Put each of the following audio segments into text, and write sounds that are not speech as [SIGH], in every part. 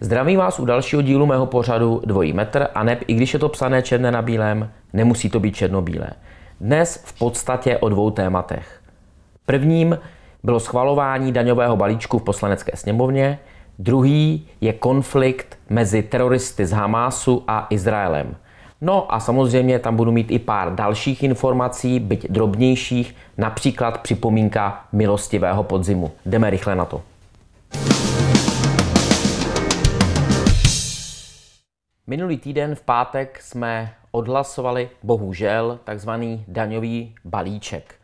Zdravím vás u dalšího dílu mého pořadu Dvojí metr a neb, i když je to psané černé na bílém, nemusí to být černobílé. Dnes v podstatě o dvou tématech. Prvním bylo schvalování daňového balíčku v poslanecké sněmovně, druhý je konflikt mezi teroristy z Hamásu a Izraelem. No a samozřejmě tam budu mít i pár dalších informací, byť drobnějších, například připomínka milostivého podzimu. Jdeme rychle na to. Minulý týden v pátek jsme odhlasovali, bohužel, takzvaný daňový balíček.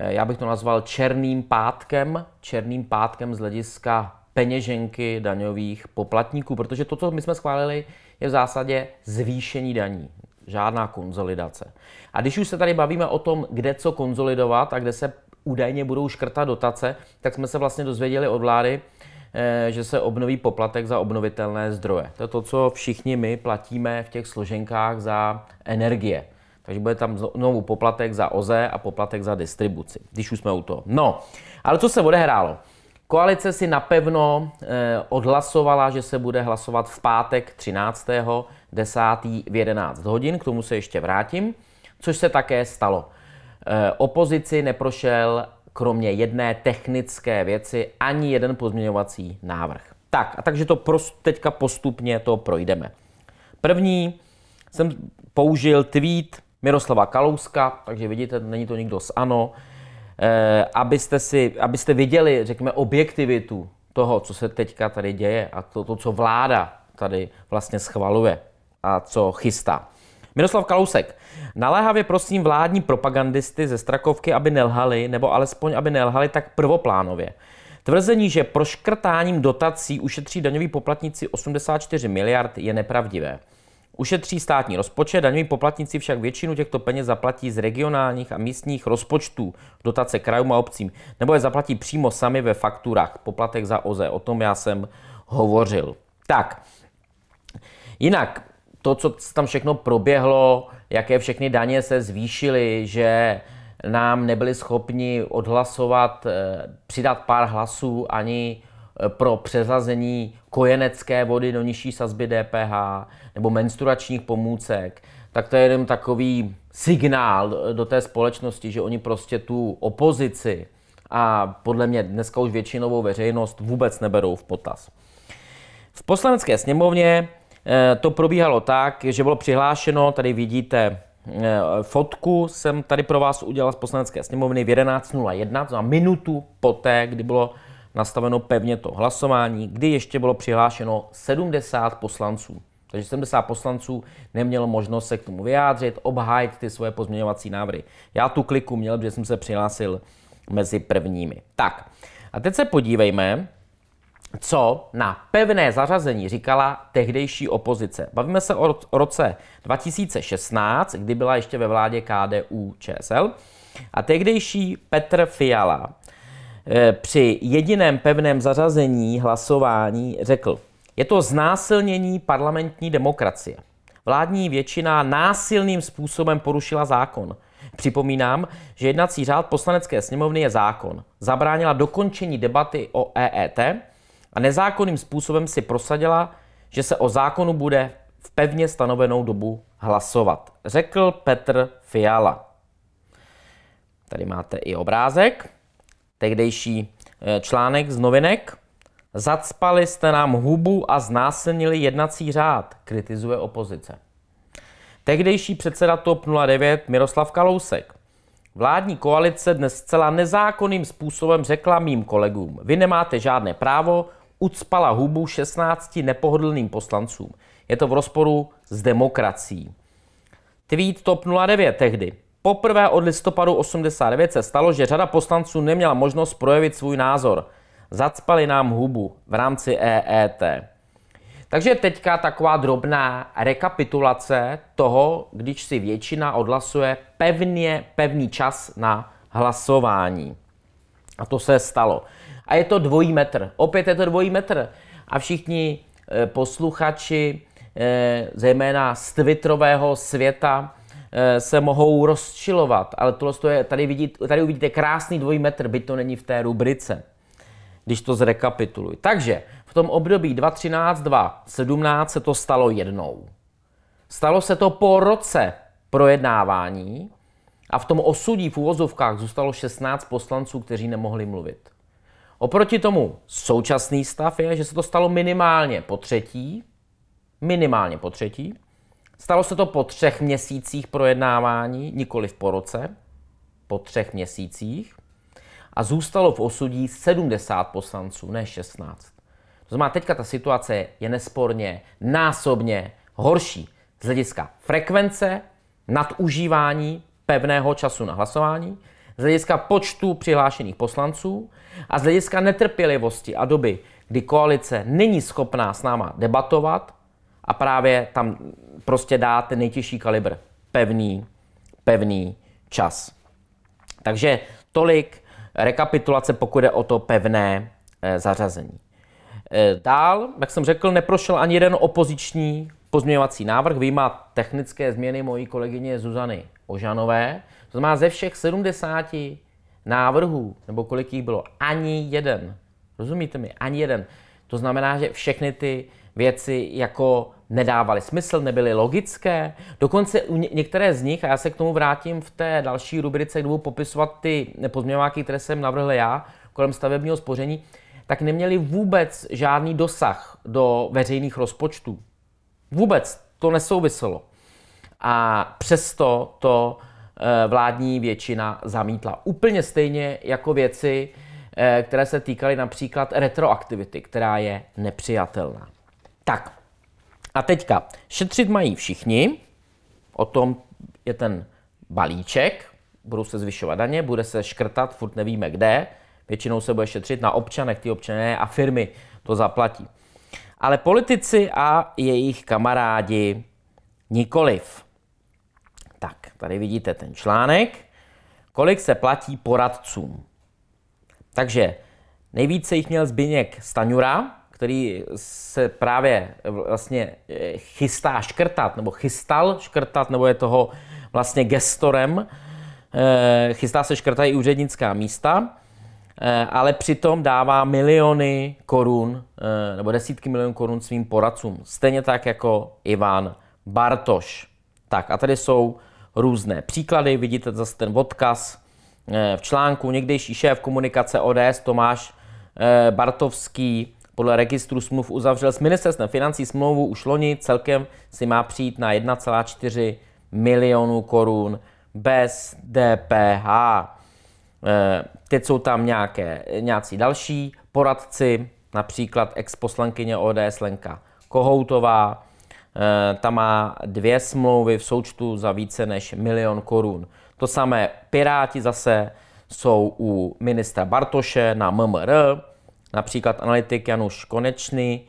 Eh, já bych to nazval černým pátkem, černým pátkem z hlediska peněženky daňových poplatníků, protože to, co my jsme schválili, je v zásadě zvýšení daní, žádná konzolidace. A když už se tady bavíme o tom, kde co konzolidovat a kde se údajně budou škrtat dotace, tak jsme se vlastně dozvěděli od vlády, eh, že se obnoví poplatek za obnovitelné zdroje. To je to, co všichni my platíme v těch složenkách za energie. Takže bude tam znovu poplatek za OZE a poplatek za distribuci, když už jsme u toho. No, ale co se odehrálo? Koalice si napevno eh, odhlasovala, že se bude hlasovat v pátek 13. 10. v 11 hodin, k tomu se ještě vrátím, což se také stalo. Eh, opozici neprošel kromě jedné technické věci ani jeden pozměňovací návrh. Tak, a takže to prost, teďka postupně to projdeme. První jsem použil tweet Miroslava Kalouska, takže vidíte, není to nikdo z ANO, eh, abyste, si, abyste viděli, řekněme, objektivitu toho, co se teďka tady děje a to, to co vláda tady vlastně schvaluje a co chystá. Miroslav Kalousek. Naléhavě prosím vládní propagandisty ze Strakovky, aby nelhali, nebo alespoň aby nelhali tak prvoplánově. Tvrzení, že proškrtáním dotací ušetří daňoví poplatníci 84 miliard, je nepravdivé. Ušetří státní rozpočet, daňoví poplatníci však většinu těchto peněz zaplatí z regionálních a místních rozpočtů, dotace krajům a obcím, nebo je zaplatí přímo sami ve fakturách, poplatek za OZE. O tom já jsem hovořil. Tak, jinak to, co tam všechno proběhlo, jaké všechny daně se zvýšily, že nám nebyli schopni odhlasovat, eh, přidat pár hlasů ani Eh, pro přezazení kojenecké vody do nižší sazby DPH nebo menstruačních pomůcek, tak to je jenom takový signál do té společnosti, že oni prostě tu opozici a podle mě dneska už většinovou veřejnost vůbec neberou v potaz. V poslanecké sněmovně eh, to probíhalo tak, že bylo přihlášeno, tady vidíte eh, fotku, jsem tady pro vás udělal z poslanecké sněmovny v 11.01, za minutu poté, kdy bylo nastaveno pevně to hlasování, kdy ještě bylo přihlášeno 70 poslanců. Takže 70 poslanců nemělo možnost se k tomu vyjádřit, obhájit ty svoje pozměňovací návrhy. Já tu kliku měl, protože jsem se přihlásil mezi prvními. Tak, a teď se podívejme, co na pevné zařazení říkala tehdejší opozice. Bavíme se o roce 2016, kdy byla ještě ve vládě KDU ČSL. A tehdejší Petr Fiala Eh, při jediném pevném zařazení hlasování řekl, je to znásilnění parlamentní demokracie. Vládní většina násilným způsobem porušila zákon. Připomínám, že jednací řád poslanecké sněmovny je zákon. Zabránila dokončení debaty o EET a nezákonným způsobem si prosadila, že se o zákonu bude v pevně stanovenou dobu hlasovat, řekl Petr Fiala. Tady máte i obrázek tehdejší eh, článek z novinek. Zacpali jste nám hubu a znásilnili jednací řád, kritizuje opozice. Tehdejší předseda TOP 09 Miroslav Kalousek. Vládní koalice dnes zcela nezákonným způsobem řekla mým kolegům, vy nemáte žádné právo, ucpala hubu 16 nepohodlným poslancům. Je to v rozporu s demokracií. Tweet TOP 09 tehdy. Poprvé od listopadu 89 se stalo, že řada poslanců neměla možnost projevit svůj názor. Zacpali nám hubu v rámci EET. Takže teďka taková drobná rekapitulace toho, když si většina odhlasuje pevně, pevný čas na hlasování. A to se stalo. A je to dvojí metr. Opět je to dvojí metr. A všichni eh, posluchači, eh, zejména z Twitterového světa, Eh, se mohou rozčilovat, ale tohle je, tady, vidít, tady uvidíte krásný dvojí metr, byť to není v té rubrice, když to zrekapituluji. Takže v tom období 2013-2017 se to stalo jednou. Stalo se to po roce projednávání a v tom osudí v úvozovkách zůstalo 16 poslanců, kteří nemohli mluvit. Oproti tomu současný stav je, že se to stalo minimálně po třetí, minimálně po třetí, Stalo se to po třech měsících projednávání, nikoli v poroce, roce, po třech měsících a zůstalo v osudí 70 poslanců, ne 16. To znamená, teďka ta situace je nesporně násobně horší z hlediska frekvence, nadužívání pevného času na hlasování, z hlediska počtu přihlášených poslanců a z hlediska netrpělivosti a doby, kdy koalice není schopná s náma debatovat, a právě tam prostě dá ten nejtěžší kalibr. Pevný, pevný čas. Takže tolik rekapitulace, pokud je o to pevné eh, zařazení. Eh, dál, jak jsem řekl, neprošel ani jeden opoziční pozměňovací návrh, výjima technické změny mojí kolegyně Zuzany Ožanové. To znamená, ze všech 70 návrhů, nebo kolik jich bylo, ani jeden. Rozumíte mi? Ani jeden. To znamená, že všechny ty věci jako nedávaly smysl, nebyly logické. Dokonce některé z nich, a já se k tomu vrátím v té další rubrice, kde budu popisovat ty pozměňováky, které jsem navrhl já kolem stavebního spoření, tak neměly vůbec žádný dosah do veřejných rozpočtů. Vůbec to nesouviselo. A přesto to eh, vládní většina zamítla. Úplně stejně jako věci, eh, které se týkaly například retroaktivity, která je nepřijatelná. Tak, a teďka, šetřit mají všichni, o tom je ten balíček, budou se zvyšovat daně, bude se škrtat, furt nevíme kde, většinou se bude šetřit na občanech, ty občané a firmy to zaplatí. Ale politici a jejich kamarádi nikoliv. Tak, tady vidíte ten článek, kolik se platí poradcům. Takže nejvíce jich měl Zbyněk Staňura, který se právě vlastně eh, chystá škrtat, nebo chystal škrtat, nebo je toho vlastně gestorem, eh, chystá se škrtat i úřednická místa, eh, ale přitom dává miliony korun, nebo desítky milionů korun svým poradcům. Stejně tak jako Ivan Bartoš. Tak a tady jsou různé příklady, vidíte zase ten odkaz v článku. Někdejší šéf komunikace ODS Tomáš Bartovský podle registru smluv uzavřel s ministerstvem financí smlouvu už loni, celkem si má přijít na 1,4 milionu korun bez DPH. Eh, teď jsou tam nějaké, nějací další poradci, například ex-poslankyně ODS Lenka Kohoutová, eh, ta má dvě smlouvy v součtu za více než milion korun. To samé Piráti zase jsou u ministra Bartoše na MMR, například analytik Januš Konečný,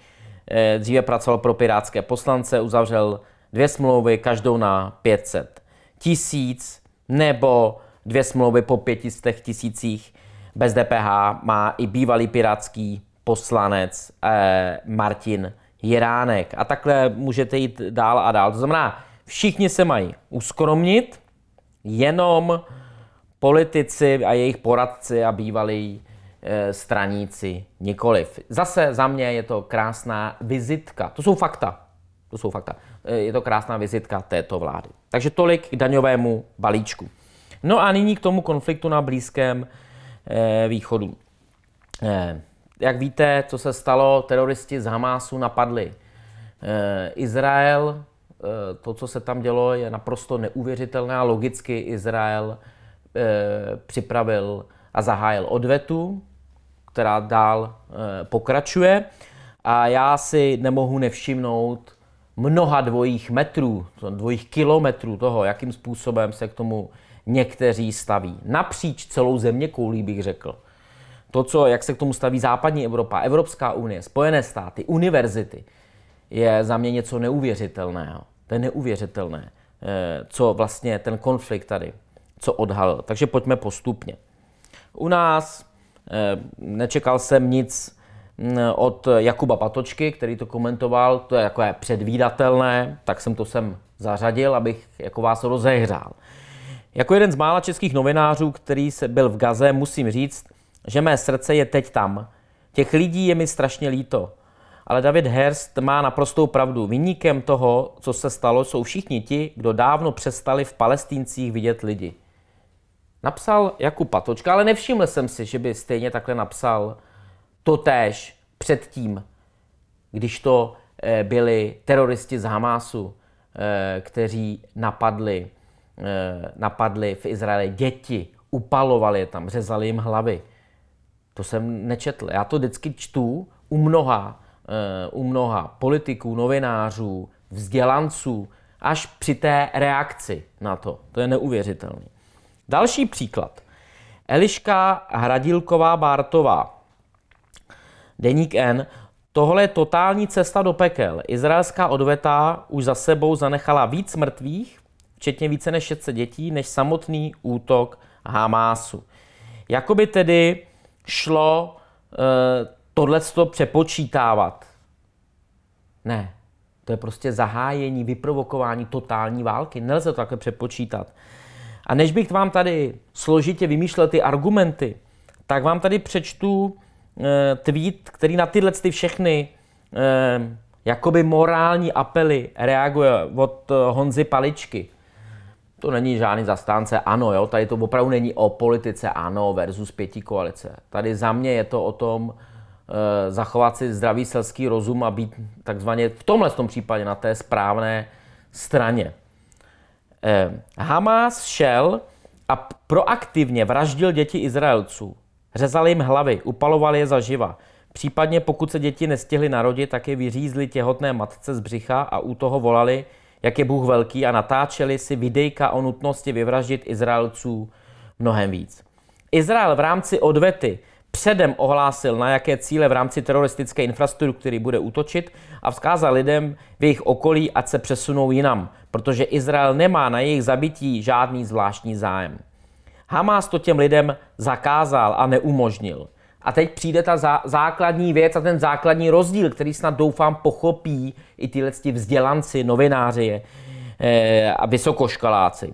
eh, dříve pracoval pro pirátské poslance, uzavřel dvě smlouvy, každou na 500 tisíc, nebo dvě smlouvy po 500 tisících bez DPH má i bývalý pirátský poslanec eh, Martin Jiránek. A takhle můžete jít dál a dál. To znamená, všichni se mají uskromnit, jenom politici a jejich poradci a bývalí Eh, straníci nikoliv. Zase za mě je to krásná vizitka. To jsou fakta. To jsou fakta. Eh, je to krásná vizitka této vlády. Takže tolik k daňovému balíčku. No a nyní k tomu konfliktu na Blízkém eh, východu. Jak víte, co se stalo, teroristi z Hamásu napadli Izrael. To, co se tam dělo, je naprosto neuvěřitelné a logicky Izrael připravil a zahájil odvetu která dál eh, pokračuje. A já si nemohu nevšimnout mnoha dvojích metrů, dvojích kilometrů toho, jakým způsobem se k tomu někteří staví. Napříč celou země koulí bych řekl. To, co, jak se k tomu staví západní Evropa, Evropská unie, Spojené státy, univerzity, je za mě něco neuvěřitelného. To je neuvěřitelné, eh, co vlastně ten konflikt tady, co odhalil. Takže pojďme postupně. U nás Eh, nečekal jsem nic mm, od Jakuba Patočky, který to komentoval, to je jako je předvídatelné, tak jsem to sem zařadil, abych jako vás rozehrál. Jako jeden z mála českých novinářů, který se byl v Gaze, musím říct, že mé srdce je teď tam. Těch lidí je mi strašně líto. Ale David Herst má naprostou pravdu. Vyníkem toho, co se stalo, jsou všichni ti, kdo dávno přestali v Palestíncích vidět lidi. Napsal jako Patočka, ale nevšiml jsem si, že by stejně takhle napsal to též předtím, když to eh, byli teroristi z Hamásu, eh, kteří napadli, eh, napadli v Izraeli děti, upalovali je tam, řezali jim hlavy. To jsem nečetl. Já to vždycky čtu u mnoha, u mnoha politiků, novinářů, vzdělanců, až při té reakci na to. To je neuvěřitelné. Další příklad. Eliška Hradilková Bartová. Deník N. Tohle je totální cesta do pekel. Izraelská odveta už za sebou zanechala víc mrtvých, včetně více než 600 dětí, než samotný útok Hamásu. Jakoby tedy šlo e, tohleto přepočítávat. Ne, to je prostě zahájení, vyprovokování totální války. Nelze to takhle přepočítat. A než bych vám tady složitě vymýšlel ty argumenty, tak vám tady přečtu e, tweet, který na tyhle ty všechny e, jakoby morální apely reaguje od eh, Honzy Paličky. To není žádný zastánce, ano, jo, tady to opravdu není o politice, ano, versus pěti koalice. Tady za mě je to o tom e, zachovat si zdravý selský rozum a být takzvaně v tomhle tom případě na té správné straně. Eh, Hamas šel a proaktivně vraždil děti Izraelců. Řezali jim hlavy, upalovali je zaživa. Případně pokud se děti nestihly narodit, tak je vyřízli těhotné matce z břicha a u toho volali, jak je Bůh velký a natáčeli si videjka o nutnosti vyvraždit Izraelců mnohem víc. Izrael v rámci odvety předem ohlásil, na jaké cíle v rámci teroristické infrastruktury bude útočit a vzkázal lidem v jejich okolí, ať se přesunou jinam protože Izrael nemá na jejich zabití žádný zvláštní zájem. Hamas to těm lidem zakázal a neumožnil. A teď přijde ta zá- základní věc a ten základní rozdíl, který snad doufám pochopí i tyhle vzdělanci, novináři e, a vysokoškoláci.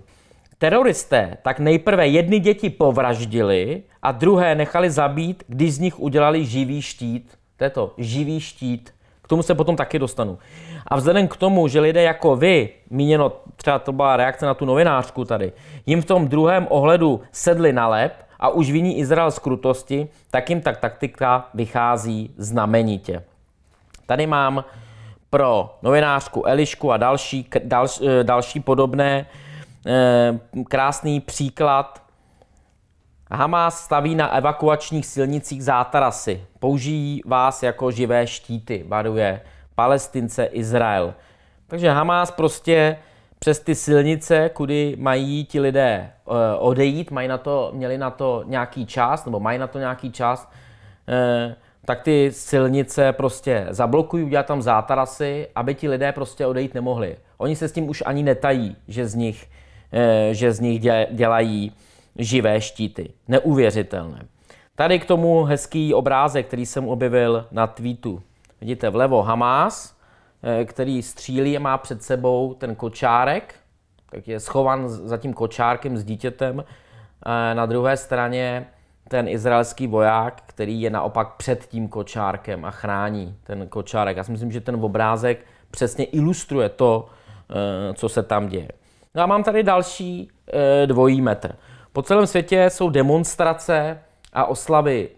Teroristé tak nejprve jedny děti povraždili a druhé nechali zabít, když z nich udělali živý štít. To je to, živý štít. K tomu se potom taky dostanu. A vzhledem k tomu, že lidé jako vy, míněno třeba to byla reakce na tu novinářku tady, jim v tom druhém ohledu sedli na lep a už viní Izrael z krutosti, tak jim tak taktika vychází znamenitě. Tady mám pro novinářku Elišku a další, další, eh, další podobné eh, krásný příklad Hamas staví na evakuačních silnicích zátarasy. Použijí vás jako živé štíty, varuje Palestince Izrael. Takže Hamas prostě přes ty silnice, kudy mají ti lidé eh, odejít, mají na to, měli na to nějaký čas, nebo mají na to nějaký čas, eh, tak ty silnice prostě zablokují, udělat tam zátarasy, aby ti lidé prostě odejít nemohli. Oni se s tím už ani netají, že z nich, eh, že z nich dělají živé štíty. Neuvěřitelné. Tady k tomu hezký obrázek, který jsem objevil na tweetu. Vidíte vlevo Hamas, eh, který střílí a má před sebou ten kočárek, tak je schovan za tím kočárkem s dítětem. Eh, na druhé straně ten izraelský voják, který je naopak před tím kočárkem a chrání ten kočárek. Já si myslím, že ten obrázek přesně ilustruje to, eh, co se tam děje. No a mám tady další dvojí metr. Po celém světě jsou demonstrace a oslavy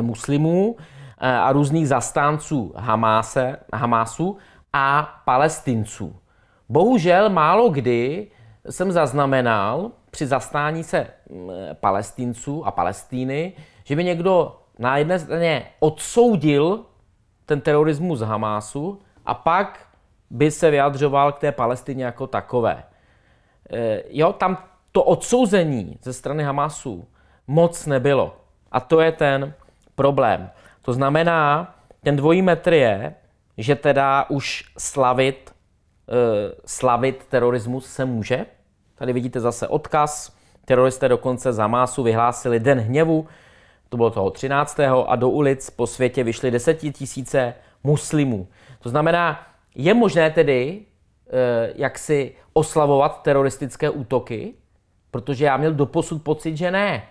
muslimů eh, a různých zastánců Hamáse, Hamásu a palestinců. Bohužel málo kdy jsem zaznamenal při zastání se mm, palestinců a Palestíny, že by někdo na jedné straně odsoudil ten terorismus Hamásu a pak by se vyjadřoval k té Palestině jako takové. Eh, jo, tam to odsouzení ze strany Hamasu moc nebylo. A to je ten problém. To znamená, ten dvojí metr je, že teda už slavit, uh, slavit terorismus se může. Tady vidíte zase odkaz. Teroristé dokonce za Hamasu vyhlásili Den hněvu, to bylo toho 13. a do ulic po světě vyšly desetitisíce muslimů. To znamená, je možné tedy eh, jak si oslavovat teroristické útoky, Protože já měl doposud pocit, že ne.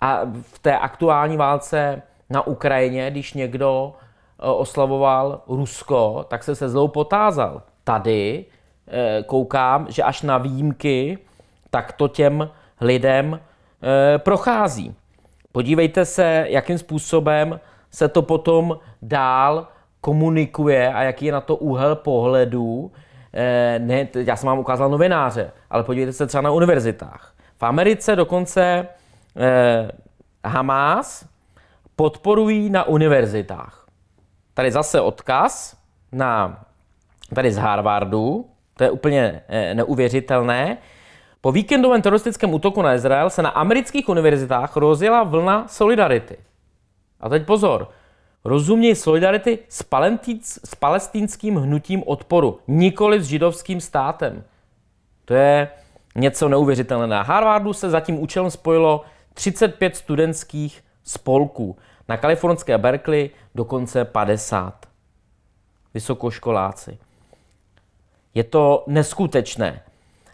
A v té aktuální válce na Ukrajině, když někdo eh, oslavoval Rusko, tak se se zlou potázal. Tady eh, koukám, že až na výjimky, tak to těm lidem eh, prochází. Podívejte se, jakým způsobem se to potom dál komunikuje a jaký je na to úhel pohledu, Eh, ne, já jsem vám ukázal novináře, ale podívejte se třeba na univerzitách. V Americe dokonce eh, Hamas podporují na univerzitách. Tady zase odkaz na, tady z Harvardu, to je úplně eh, neuvěřitelné. Po víkendovém teroristickém útoku na Izrael se na amerických univerzitách rozjela vlna solidarity. A teď pozor, rozuměj solidarity s, palentíc, s palestinským hnutím odporu, nikoli s židovským státem. To je něco neuvěřitelné. Na Harvardu se zatím účelem spojilo 35 studentských spolků. Na kalifornské Berkeley dokonce 50 vysokoškoláci. Je to neskutečné.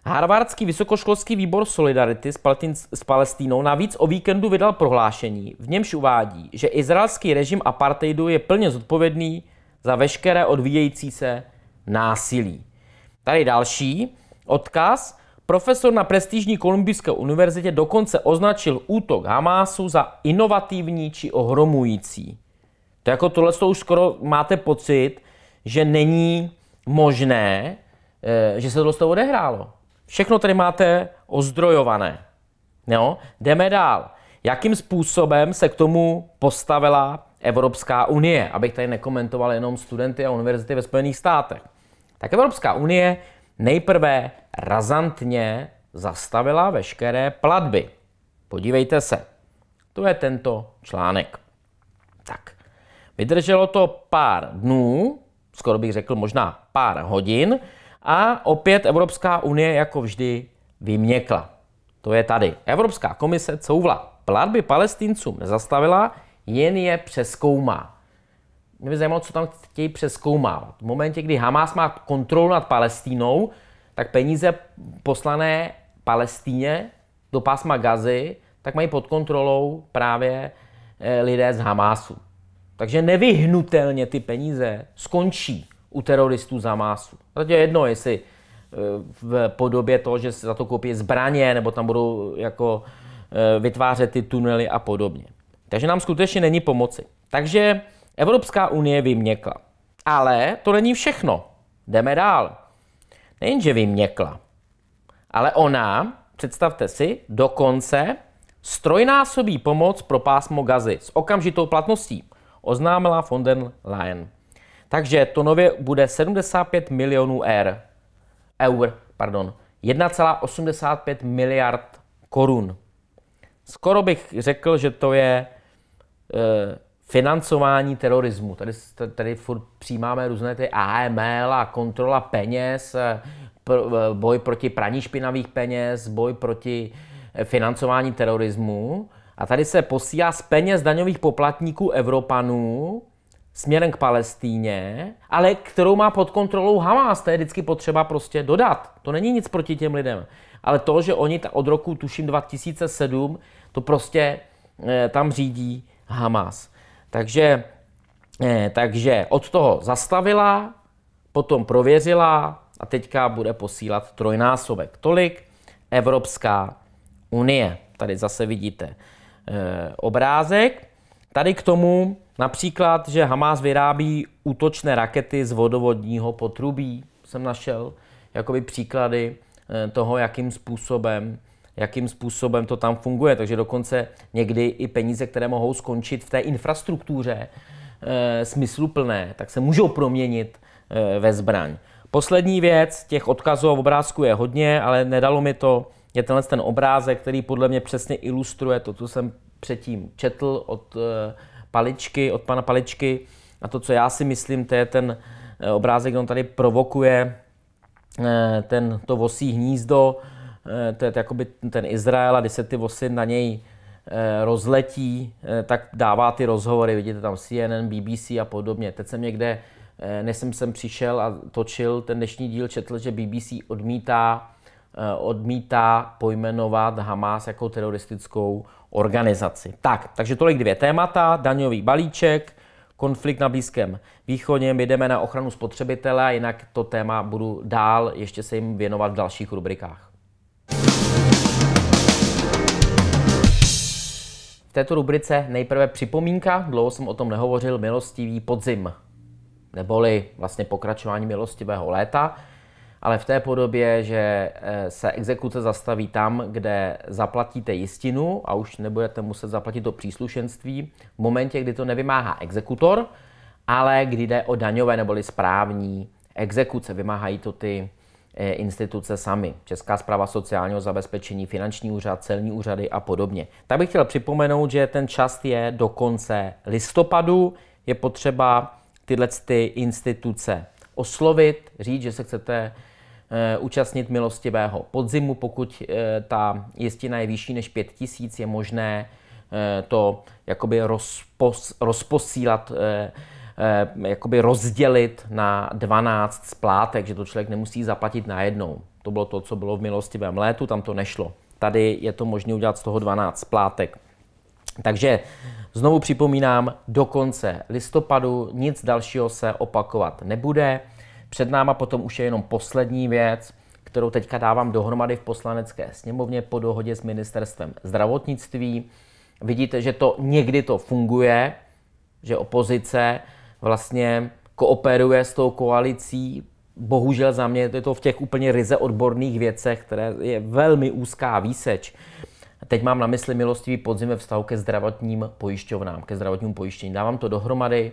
Harvardský vysokoškolský výbor Solidarity s, Palestin- s Palestínou navíc o víkendu vydal prohlášení, v němž uvádí, že izraelský režim apartheidu je plně zodpovědný za veškeré odvíjející se násilí. Tady další odkaz. Profesor na prestižní Kolumbijské univerzitě dokonce označil útok Hamásu za inovativní či ohromující. To jako tohle to už skoro máte pocit, že není možné, eh, že se tohle odehrálo. Všechno tady máte ozdrojované. Jo? Jdeme dál. Jakým způsobem se k tomu postavila Evropská unie, abych tady nekomentoval jenom studenty a univerzity ve Spojených státech. Tak Evropská unie nejprve razantně zastavila veškeré platby. Podívejte se. To je tento článek. Tak. Vydrželo to pár dnů, skoro bych řekl možná pár hodin, a opět Evropská unie jako vždy vyměkla. To je tady. Evropská komise couvla. Platby palestincům nezastavila, jen je přeskoumá. Mě by zajímalo, co tam chtějí přeskoumávat. V momentě, kdy Hamas má kontrolu nad Palestínou, tak peníze poslané Palestíně do pásma Gazy, tak mají pod kontrolou právě eh, lidé z Hamásu. Takže nevyhnutelně ty peníze skončí u teroristů za másu. Je jedno, jestli eh, v podobě toho, že se za to koupí zbraně, nebo tam budou jako eh, vytvářet ty tunely a podobně. Takže nám skutečně není pomoci. Takže Evropská unie vyměkla. Ale to není všechno. Jdeme dál. Nejenže vyměkla, ale ona, představte si, dokonce strojnásobí pomoc pro pásmo gazy s okamžitou platností, oznámila von der Leyen. Takže to nově bude 75 milionů eur. Eur, pardon. 1,85 miliard korun. Skoro bych řekl, že to je e, financování terorismu. Tady, tady furt přijímáme různé ty AML a kontrola peněz, eh, pr- eh, boj proti praní špinavých peněz, boj proti financování terorismu. A tady se posílá z peněz daňových poplatníků Evropanů směrem k Palestíně, ale kterou má pod kontrolou Hamas. To je vždycky potřeba prostě dodat. To není nic proti těm lidem. Ale to, že oni od roku, tuším, 2007, to prostě eh, tam řídí Hamas. Takže, eh, takže od toho zastavila, potom prověřila a teďka bude posílat trojnásobek. Tolik Evropská unie. Tady zase vidíte eh, obrázek. Tady k tomu Například, že Hamas vyrábí útočné rakety z vodovodního potrubí, jsem našel jakoby příklady eh, toho, jakým způsobem jakým způsobem to tam funguje. Takže dokonce někdy i peníze, které mohou skončit v té infrastruktuře e, smysluplné, tak se můžou proměnit e, ve zbraň. Poslední věc, těch odkazů a obrázků je hodně, ale nedalo mi to, je tenhle ten obrázek, který podle mě přesně ilustruje to, co jsem předtím četl od e, Paličky, od pana Paličky. A to, co já si myslím, to je ten eh, obrázek, on tady provokuje eh, ten, to vosí hnízdo, eh, to je jakoby ten Izrael a když se ty vosy na něj rozletí, tak dává ty rozhovory, vidíte tam CNN, BBC a podobně. Teď jsem někde, než jsem sem přišel a točil ten dnešní díl, četl, že BBC odmítá, odmítá pojmenovat Hamas jako teroristickou organizaci. Tak, takže tolik dvě témata, daňový balíček, konflikt na Blízkém východě, my jdeme na ochranu spotřebitele, jinak to téma budu dál ještě se jim věnovat v dalších rubrikách. V této rubrice nejprve připomínka, dlouho jsem o tom nehovořil, milostivý podzim, neboli vlastně pokračování milostivého léta ale v té podobě, že eh, se exekuce zastaví tam, kde zaplatíte jistinu a už nebudete muset zaplatit to příslušenství v momentě, kdy to nevymáhá exekutor, ale kdy jde o daňové neboli správní exekuce. Vymáhají to ty eh, instituce sami. Česká zpráva sociálního zabezpečení, finanční úřad, celní úřady a podobně. Tak bych chtěl připomenout, že ten čas je do konce listopadu. Je potřeba tyhle ty instituce oslovit, říct, že se chcete Eh, účastnit milostivého podzimu. Pokud eh, ta jistina je vyšší než 5000, je možné eh, to jakoby rozpos, rozposílat, jakoby rozdělit na 12 splátek, že to člověk nemusí zaplatit najednou. To bylo to, co bylo v milostivém létu, tam to nešlo. Tady je to možné udělat z toho 12 splátek. Takže znovu připomínám, do konce listopadu nic dalšího se opakovat nebude. Před náma potom už je jenom poslední věc, kterou teďka dávám dohromady v poslanecké sněmovně po dohodě s ministerstvem zdravotnictví. Vidíte, že to někdy to funguje, že opozice vlastně kooperuje s tou koalicí. Bohužel za mě je to v těch úplně ryze odborných věcech, které je velmi úzká výseč. Teď mám na mysli milostivý podzim ve vztahu ke zdravotním pojišťovnám, ke zdravotnímu pojištění. Dávám to dohromady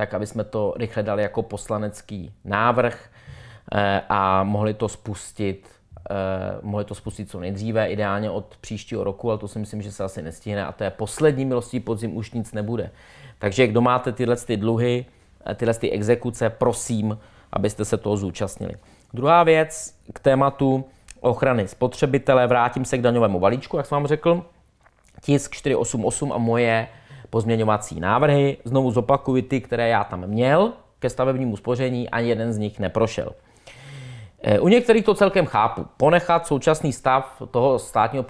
tak aby jsme to rychle dali jako poslanecký návrh eh, a mohli to spustit eh, mohli to spustit co nejdříve, ideálně od příštího roku, ale to si myslím, že se asi nestihne a to je poslední milostí podzim, už nic nebude. Takže kdo máte tyhle ty dluhy, eh, tyhle ty exekuce, prosím, abyste se toho zúčastnili. Druhá věc k tématu ochrany spotřebitele, vrátím se k daňovému balíčku, jak jsem vám řekl, tisk 488 a moje pozměňovací návrhy. Znovu zopakuju ty, které já tam měl ke stavebnímu spoření, ani jeden z nich neprošel. Eh, u některých to celkem chápu. Ponechat současný stav toho státního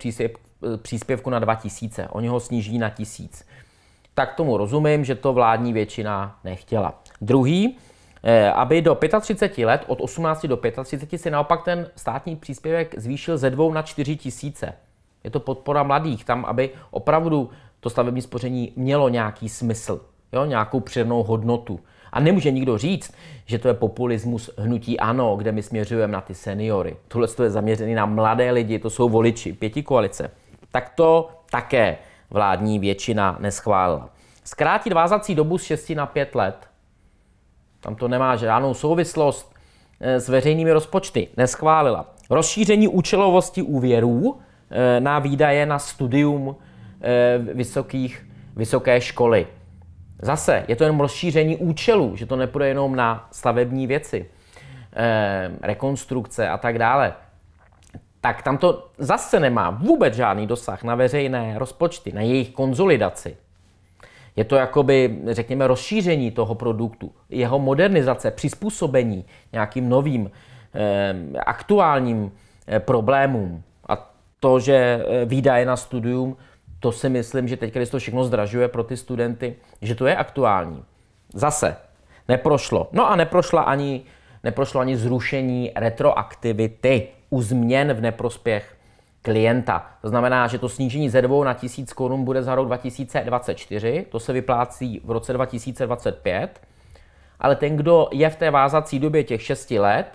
příspěvku na 2000. Oni ho sníží na 1000. Tak tomu rozumím, že to vládní většina nechtěla. Druhý, eh, aby do 35 let, od 18 do 35, si naopak ten státní příspěvek zvýšil ze 2 na 4 tisíce. Je to podpora mladých, tam, aby opravdu to stavební spoření mělo nějaký smysl, jo, nějakou přidanou hodnotu. A nemůže nikdo říct, že to je populismus hnutí ano, kde my směřujeme na ty seniory. Tohle je zaměřený na mladé lidi, to jsou voliči, pěti koalice. Tak to také vládní většina neschválila. Zkrátit vázací dobu z 6 na 5 let. Tam to nemá žádnou souvislost eh, s veřejnými rozpočty. Neschválila. Rozšíření účelovosti úvěrů eh, na výdaje na studium Eh, vysokých, vysoké školy. Zase je to jenom rozšíření účelů, že to nepůjde jenom na stavební věci, eh, rekonstrukce a tak dále. Tak tam to zase nemá vůbec žádný dosah na veřejné rozpočty, na jejich konzolidaci. Je to jakoby, řekněme, rozšíření toho produktu, jeho modernizace, přizpůsobení nějakým novým eh, aktuálním problémům. A to, že výdaje na studium to si myslím, že teď, když to všechno zdražuje pro ty studenty, že to je aktuální. Zase, neprošlo. No a neprošla ani, neprošlo ani zrušení retroaktivity u změn v neprospěch klienta. To znamená, že to snížení ze dvou na tisíc korun bude za rok 2024, to se vyplácí v roce 2025, ale ten, kdo je v té vázací době těch 6 let,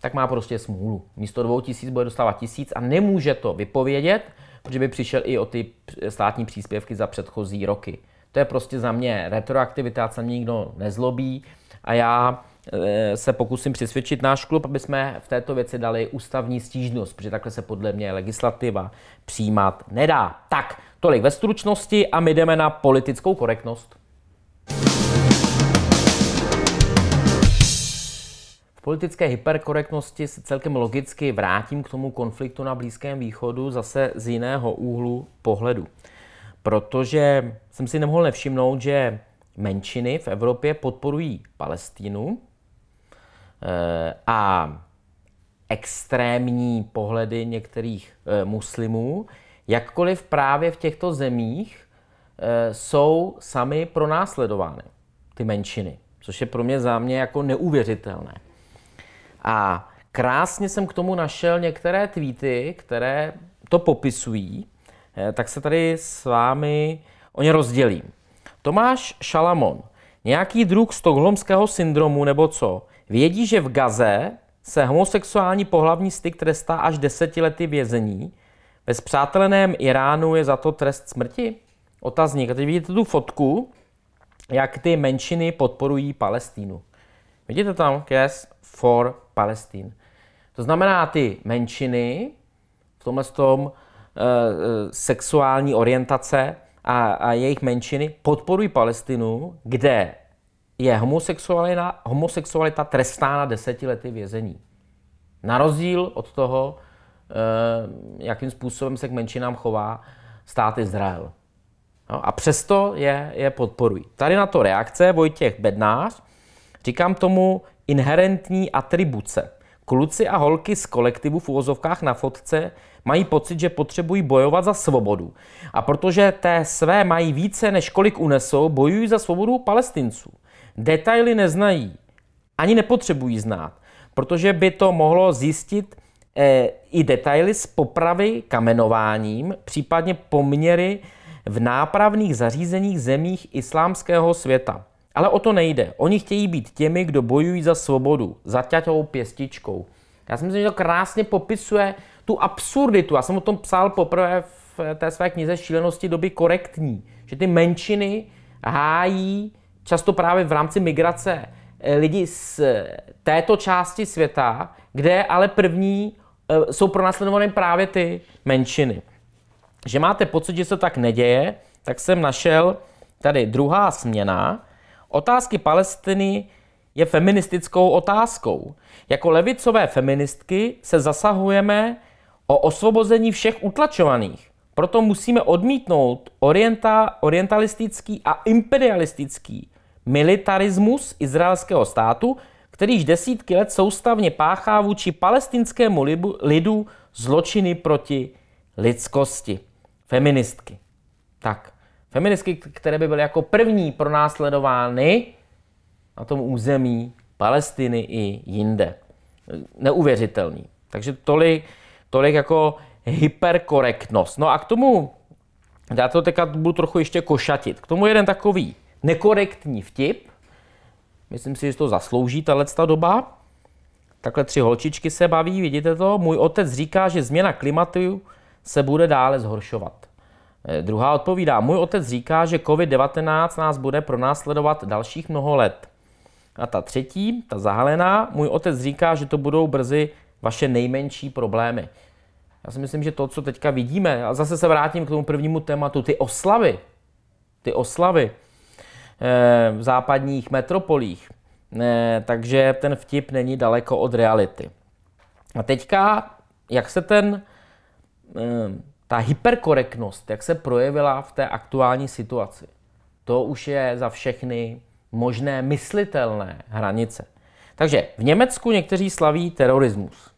tak má prostě smůlu. Místo dvou tisíc bude dostávat tisíc a nemůže to vypovědět, protože by přišel i o ty státní příspěvky za předchozí roky. To je prostě za mě retroaktivita, se mě nikdo nezlobí a já eh, se pokusím přesvědčit náš klub, aby jsme v této věci dali ústavní stížnost, protože takhle se podle mě legislativa přijímat nedá. Tak, tolik ve stručnosti a my jdeme na politickou korektnost. politické hyperkorektnosti se celkem logicky vrátím k tomu konfliktu na Blízkém východu zase z jiného úhlu pohledu. Protože jsem si nemohl nevšimnout, že menšiny v Evropě podporují Palestínu eh, a extrémní pohledy některých eh, muslimů, jakkoliv právě v těchto zemích eh, jsou sami pronásledovány ty menšiny, což je pro mě za mě jako neuvěřitelné. A krásně jsem k tomu našel některé tweety, které to popisují, eh, tak se tady s vámi o ně rozdělím. Tomáš Šalamon. Nějaký druh stokholmského syndromu nebo co? Vědí, že v Gaze se homosexuální pohlavní styk trestá až deseti lety vězení. Ve zpřáteleném Iránu je za to trest smrti? Otazník. A teď vidíte tu fotku, jak ty menšiny podporují Palestínu. Vidíte tam? Yes, for Palestín. To znamená, ty menšiny v tomhle tom eh, eh, sexuální orientace a, a jejich menšiny podporují Palestinu, kde je homosexualita, homosexualita trestána desetiletí vězení. Na rozdíl od toho, eh, jakým způsobem se k menšinám chová stát Izrael. No, a přesto je, je podporují. Tady na to reakce Vojtěch Bednář, říkám tomu inherentní atribuce. Kluci a holky z kolektivu v úvozovkách na fotce mají pocit, že potřebují bojovat za svobodu. A protože té své mají více, než kolik unesou, bojují za svobodu palestinců. Detaily neznají, ani nepotřebují znát, protože by to mohlo zjistit e, i detaily z popravy kamenováním, případně poměry v nápravných zařízeních zemích islámského světa. Ale o to nejde. Oni chtějí být těmi, kdo bojují za svobodu, za ťaťovou pěstičkou. Já si myslím, že to krásně popisuje tu absurditu. Já jsem o tom psal poprvé v eh, té své knize Šílenosti doby korektní, že ty menšiny hájí často právě v rámci migrace eh, lidi z eh, této části světa, kde ale první jsou pronásledovány právě ty menšiny. Že máte pocit, že se tak neděje, tak jsem našel tady druhá směna, Otázky Palestiny je feministickou otázkou. Jako levicové feministky se zasahujeme o osvobození všech utlačovaných. Proto musíme odmítnout orienta, orientalistický a imperialistický militarismus izraelského státu, kterýž desítky let soustavně páchá vůči palestinskému libu, lidu zločiny proti lidskosti. Feministky. Tak. Feministky, které by byly jako první pronásledovány na tom území Palestiny i jinde. Neuvěřitelný. Takže tolik, tolik jako hyperkorektnost. No a k tomu, já to teďka budu trochu ještě košatit, k tomu jeden takový nekorektní vtip, myslím si, že to zaslouží tahle ta doba, takhle tři holčičky se baví, vidíte to, můj otec říká, že změna klimatu se bude dále zhoršovat. Eh, druhá odpovídá, můj otec říká, že COVID-19 nás bude pronásledovat dalších mnoho let. A ta třetí, ta zahalená, můj otec říká, že to budou brzy vaše nejmenší problémy. Já si myslím, že to, co teďka vidíme, a zase se vrátím k tomu prvnímu tématu, ty oslavy, ty oslavy eh, v západních metropolích, eh, takže ten vtip není daleko od reality. A teďka, jak se ten ta hyperkorektnost, jak se projevila v té aktuální situaci, to už je za všechny možné myslitelné hranice. Takže v Německu někteří slaví terorismus.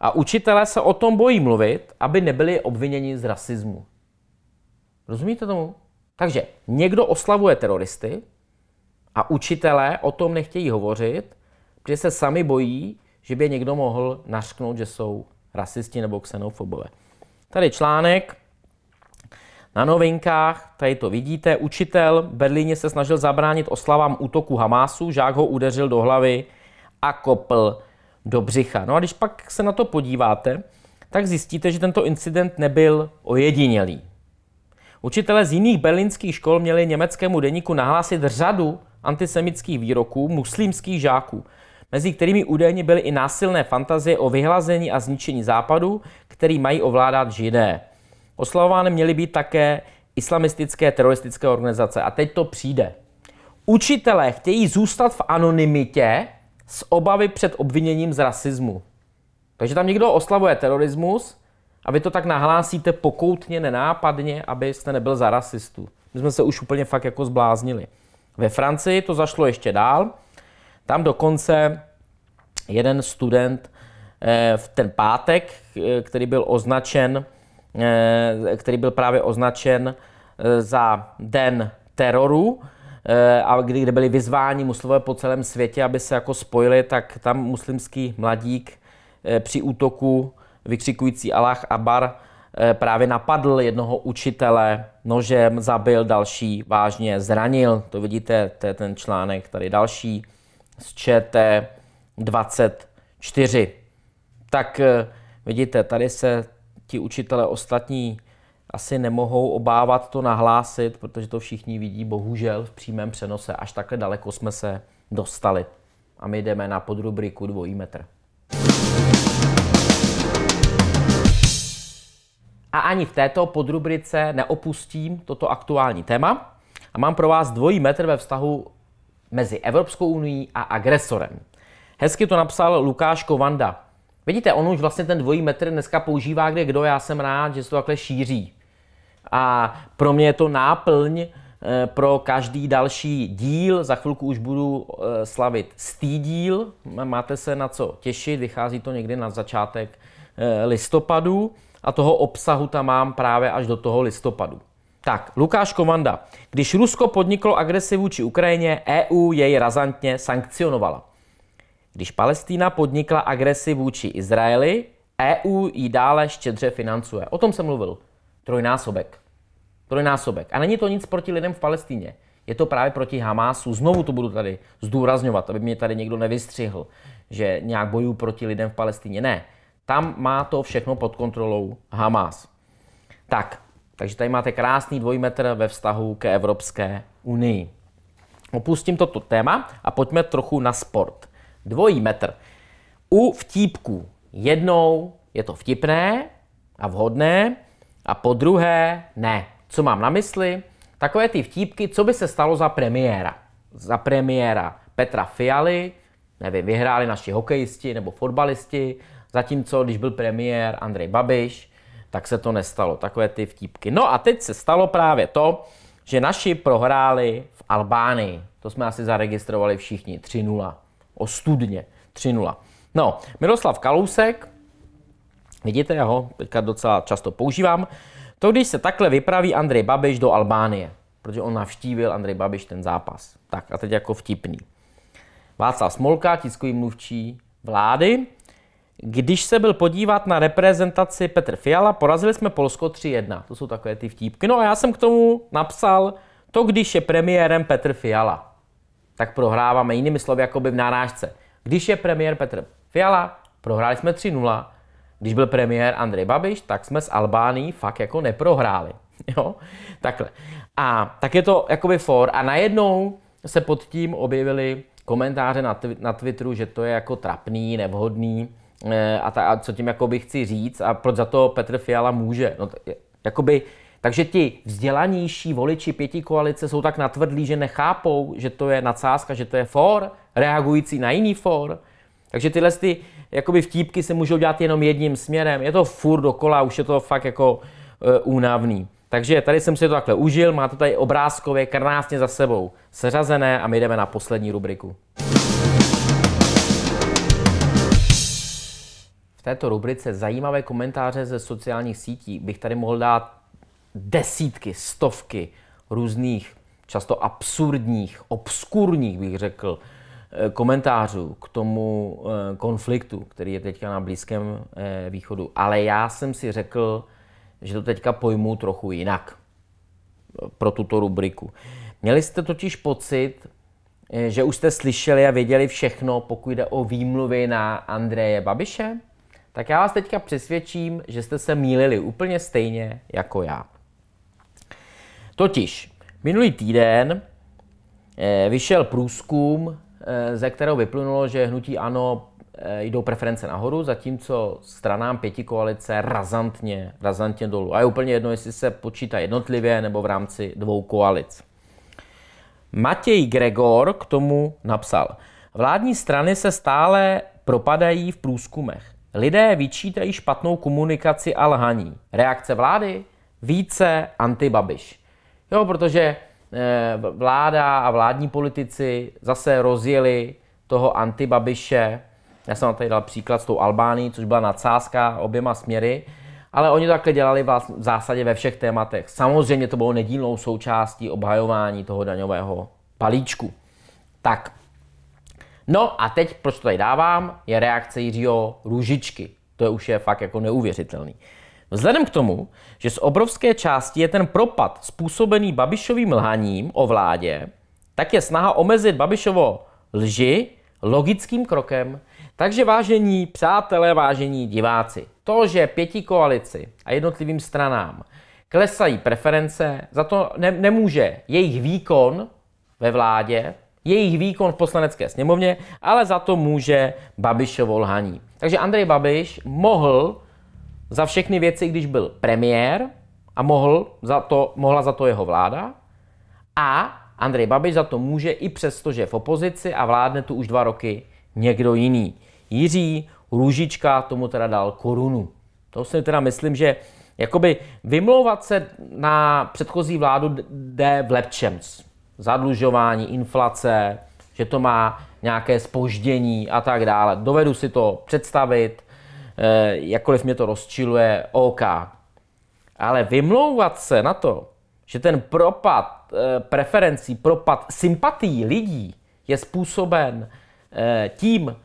A učitelé se o tom bojí mluvit, aby nebyli obviněni z rasismu. Rozumíte tomu? Takže někdo oslavuje teroristy a učitelé o tom nechtějí hovořit, protože se sami bojí, že by někdo mohl nařknout, že jsou rasisti nebo xenofobové. Tady článek na novinkách, tady to vidíte, učitel v Berlíně se snažil zabránit oslavám útoku Hamásu, žák ho udeřil do hlavy a kopl do břicha. No a když pak se na to podíváte, tak zjistíte, že tento incident nebyl ojedinělý. Učitelé z jiných berlínských škol měli německému deníku nahlásit řadu antisemických výroků muslimských žáků, mezi kterými údajně byly i násilné fantazie o vyhlazení a zničení západu, který mají ovládat židé. Oslavovány měly být také islamistické teroristické organizace. A teď to přijde. Učitelé chtějí zůstat v anonymitě z obavy před obviněním z rasismu. Takže tam někdo oslavuje terorismus a vy to tak nahlásíte pokoutně, nenápadně, abyste nebyl za rasistu. My jsme se už úplně fakt jako zbláznili. Ve Francii to zašlo ještě dál. Tam dokonce jeden student Eh, v ten pátek, eh, který byl označen, eh, který byl právě označen za den teroru, a kdy, kde byli vyzváni muslimové po celém světě, aby se jako spojili, tak tam muslimský mladík při útoku vykřikující Allah Abar právě napadl jednoho učitele nožem, zabil další, vážně zranil. To vidíte, to je ten článek tady další z ČT 24. Tak eh, vidíte, tady se ti učitele ostatní asi nemohou obávat to nahlásit, protože to všichni vidí, bohužel, v přímém přenose. Až takhle daleko jsme se dostali. A my jdeme na podrubriku dvojí metr. A ani v této podrubrice neopustím toto aktuální téma. A mám pro vás dvojí metr ve vztahu mezi Evropskou unii a agresorem. Hezky to napsal Lukáš Kovanda. Vidíte, on už vlastně ten dvojí metr dneska používá kde kdo, já jsem rád, že se to takhle šíří. A pro mě je to náplň eh, pro každý další díl. Za chvilku už budu eh, slavit stý díl, máte se na co těšit, vychází to někdy na začátek eh, listopadu a toho obsahu tam mám právě až do toho listopadu. Tak, Lukáš Komanda. Když Rusko podniklo agresivu či Ukrajině, EU jej razantně sankcionovala. Když Palestína podnikla agresi vůči Izraeli, EU ji dále štědře financuje. O tom jsem mluvil. Trojnásobek. Trojnásobek. A není to nic proti lidem v Palestíně. Je to právě proti Hamásu. Znovu to budu tady zdůrazňovat, aby mě tady někdo nevystřihl, že nějak bojuju proti lidem v Palestíně. Ne. Tam má to všechno pod kontrolou Hamás. Tak, takže tady máte krásný dvojmetr ve vztahu ke Evropské unii. Opustím toto téma a pojďme trochu na sport. Dvojí metr. U vtípků jednou je to vtipné a vhodné a po druhé ne. Co mám na mysli? Takové ty vtípky, co by se stalo za premiéra. Za premiéra Petra Fialy, nevím, vyhráli naši hokejisti nebo fotbalisti, zatímco když byl premiér Andrej Babiš, tak se to nestalo. Takové ty vtípky. No a teď se stalo právě to, že naši prohráli v Albánii. To jsme asi zaregistrovali všichni 3-0 ostudně. 3-0. No, Miroslav Kalousek, vidíte, já ho teďka docela často používám, to když se takhle vypraví Andrej Babiš do Albánie, protože on navštívil Andrej Babiš ten zápas. Tak a teď jako vtipný. Václav Smolka, tiskový mluvčí vlády. Když se byl podívat na reprezentaci Petr Fiala, porazili jsme Polsko 3-1. To jsou takové ty vtípky. No a já jsem k tomu napsal to, když je premiérem Petr Fiala tak prohráváme jinými slovy jako by v nárážce. Když je premiér Petr Fiala, prohráli jsme 3-0. Když byl premiér Andrej Babiš, tak jsme s Albánií fakt jako neprohráli. [LAUGHS] Jo? Takhle. A tak je to jakoby for. A najednou se pod tím objevily komentáře na, tw- na Twitteru, že to je jako trapný, nevhodný e, a, ta, a co tím jakoby chci říct a proč za to Petr Fiala může. No, t- jakoby takže ti vzdělanější voliči pěti koalice jsou tak natvrdlí, že nechápou, že to je nadsázka, že to je for, reagující na jiný for. Takže tyhle ty, jakoby vtípky se můžou dělat jenom jedním směrem. Je to furt dokola, už je to fakt jako e, únavný. Takže tady jsem si to takhle užil, máte tady obrázkově krásně za sebou seřazené a my jdeme na poslední rubriku. V této rubrice zajímavé komentáře ze sociálních sítí bych tady mohl dát desítky, stovky různých, často absurdních, obskurních, bych řekl, eh, komentářů k tomu eh, konfliktu, který je teďka na Blízkém eh, východu. Ale já jsem si řekl, že to teďka pojmu trochu jinak pro tuto rubriku. Měli jste totiž pocit, že už jste slyšeli a věděli všechno, pokud jde o výmluvy na Andreje Babiše? Tak já vás teďka přesvědčím, že jste se mýlili úplně stejně jako já. Totiž minulý týden eh, vyšel průzkum, eh, ze kterého vyplynulo, že hnutí ANO eh, jdou preference nahoru, zatímco stranám pěti koalice razantně, razantně dolů. A je úplně jedno, jestli se počítá jednotlivě nebo v rámci dvou koalic. Matěj Gregor k tomu napsal. Vládní strany se stále propadají v průzkumech. Lidé vyčítají špatnou komunikaci a lhaní. Reakce vlády? Více antibabiš. Jo, protože eh, vláda a vládní politici zase rozjeli toho antibabiše. Já jsem vám tady dal příklad s tou Albánií, což byla nadsázka oběma směry, ale oni to takhle dělali v zásadě ve všech tématech. Samozřejmě to bylo nedílnou součástí obhajování toho daňového palíčku. Tak, no a teď, proč to tady dávám, je reakce Jiřího Růžičky. To je už je fakt jako neuvěřitelný. Vzhledem k tomu, že z obrovské části je ten propad způsobený Babišovým lhaním o vládě, tak je snaha omezit Babišovo lži logickým krokem. Takže vážení přátelé, vážení diváci, to, že pěti koalici a jednotlivým stranám klesají preference, za to ne- nemůže jejich výkon ve vládě, jejich výkon v poslanecké sněmovně, ale za to může Babišovo lhaní. Takže Andrej Babiš mohl za všechny věci, když byl premiér a mohl za to, mohla za to jeho vláda. A Andrej Babiš za to může i přesto, že je v opozici a vládne tu už dva roky někdo jiný. Jiří Růžička tomu teda dal korunu. To si teda myslím, že jakoby vymlouvat se na předchozí vládu jde v lepčems. Zadlužování, inflace, že to má nějaké spoždění a tak dále. Dovedu si to představit, Eh, jakkoliv mě to rozčiluje, OK. Ale vymlouvat se na to, že ten propad eh, preferencí, propad sympatí lidí je způsoben eh, tím,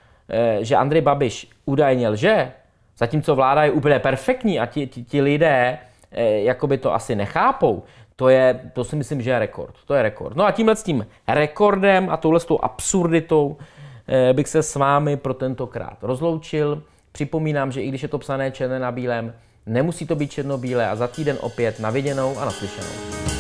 že Andrej Babiš údajně lže, zatímco vláda je úplně perfektní a ti, ti, ti lidé jakoby to asi nechápou, to, je, to si myslím, že je rekord. To je rekord. No a tímhle s tím rekordem a touhle s tou absurditou bych se s vámi pro tentokrát rozloučil. Připomínám, že i když je to psané černé na bílém, nemusí to být černobílé a za týden opět na viděnou a naslyšenou.